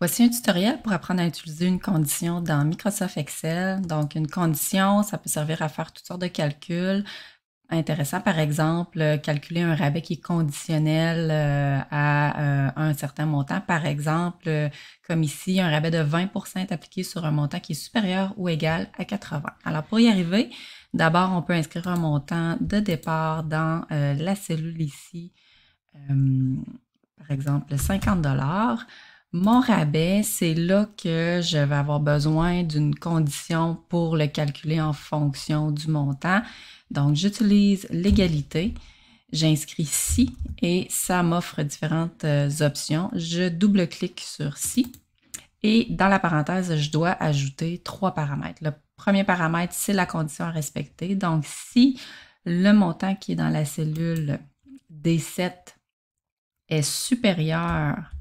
Voici un tutoriel pour apprendre à utiliser une condition dans Microsoft Excel. Donc, une condition, ça peut servir à faire toutes sortes de calculs, intéressant, par exemple, euh, calculer un rabais qui est conditionnel euh, à euh, un certain montant. Par exemple, comme ici, un rabais de 20 est appliqué sur un montant qui est supérieur ou égal à 80. Alors, pour y arriver, d'abord, on peut inscrire un montant de départ dans la cellule ici, par exemple 50 mon rabais, c'est là que je vais avoir besoin d'une condition pour le calculer en fonction du montant. Donc, j'utilise l'égalité. J'inscris si et ça m'offre différentes euh, options. Je double-clique sur si et dans la parenthèse, je dois ajouter trois paramètres. Le premier paramètre, c'est la condition à respecter. Donc, si le montant qui est dans la cellule D7 est supérieur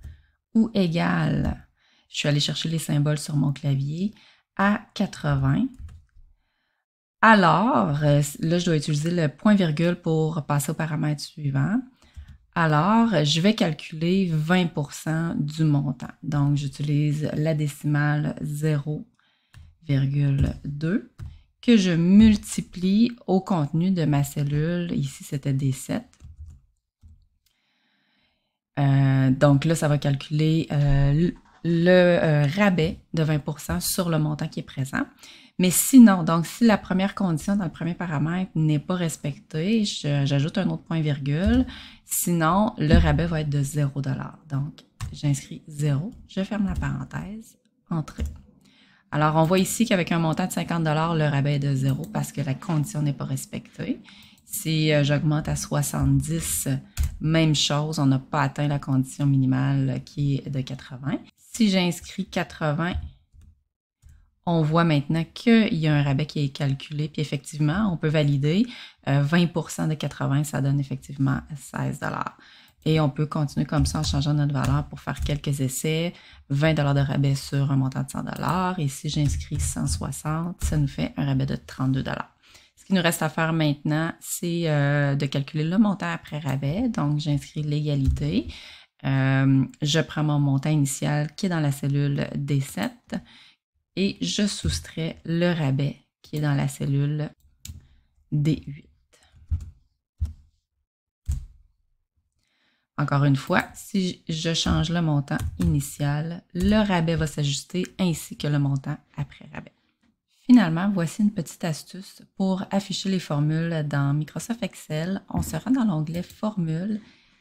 ou égal, je suis allée chercher les symboles sur mon clavier, à 80. Alors, euh, là, je dois utiliser le point-virgule pour passer au paramètre suivant. Alors, je vais calculer 20 du montant. Donc, j'utilise la décimale 0,2 que je multiplie au contenu de ma cellule. Ici, c'était D7. donc là, ça va calculer euh, le euh, rabais de 20 sur le montant qui est présent. Mais sinon, donc si la première condition dans le premier paramètre n'est pas respectée, j'ajoute un autre point virgule. Sinon, le rabais va être de 0 Donc, j'inscris 0, je ferme la parenthèse, entrée. Alors, on voit ici qu'avec un montant de 50 le rabais est de 0 parce que la condition n'est pas respectée. Si euh, j'augmente à 70 même chose, on n'a pas atteint la condition minimale qui est de 80. Si j'inscris 80, on voit maintenant qu'il y a un rabais qui est calculé, puis effectivement, on peut valider 20 euh, de 80, ça donne effectivement 16 Et on peut continuer comme ça en changeant notre valeur pour faire quelques essais. 20 de rabais sur un montant de 100 Et si j'inscris 160, ça nous fait un rabais de 32 ce qui nous reste à faire maintenant, c'est euh, de calculer le montant après rabais. Donc, j'inscris l'égalité. Euh, je prends mon montant initial qui est dans la cellule D7 et je soustrais le rabais qui est dans la cellule D8. Encore une fois, si je change le montant initial, le rabais va s'ajuster ainsi que le montant après rabais. Finalement, voici une petite astuce pour afficher les formules dans Microsoft Excel. On se rend dans l'onglet Formules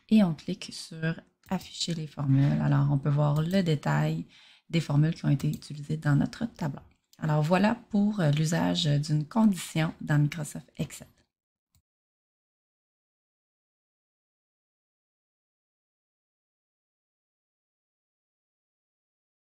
et on clique sur Afficher les formules. Alors, on peut voir le détail des formules qui ont été utilisées dans notre tableau. Alors, voilà pour l'usage d'une condition dans Microsoft Excel.